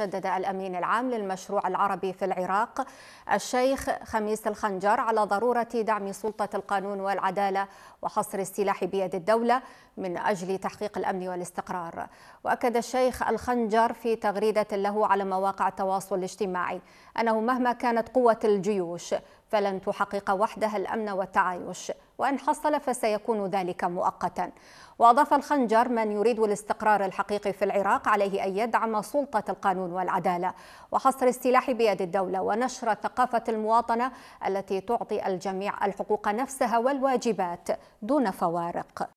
شدد الأمين العام للمشروع العربي في العراق الشيخ خميس الخنجر على ضرورة دعم سلطة القانون والعدالة وحصر السلاح بيد الدولة من أجل تحقيق الأمن والاستقرار وأكد الشيخ الخنجر في تغريدة له على مواقع التواصل الاجتماعي أنه مهما كانت قوة الجيوش فلن تحقق وحدها الأمن والتعايش وإن حصل فسيكون ذلك مؤقتا وأضاف الخنجر من يريد الاستقرار الحقيقي في العراق عليه أن يدعم سلطة القانون والعدالة وحصر السلاح بيد الدولة ونشر ثقافة المواطنة التي تعطي الجميع الحقوق نفسها والواجبات دون فوارق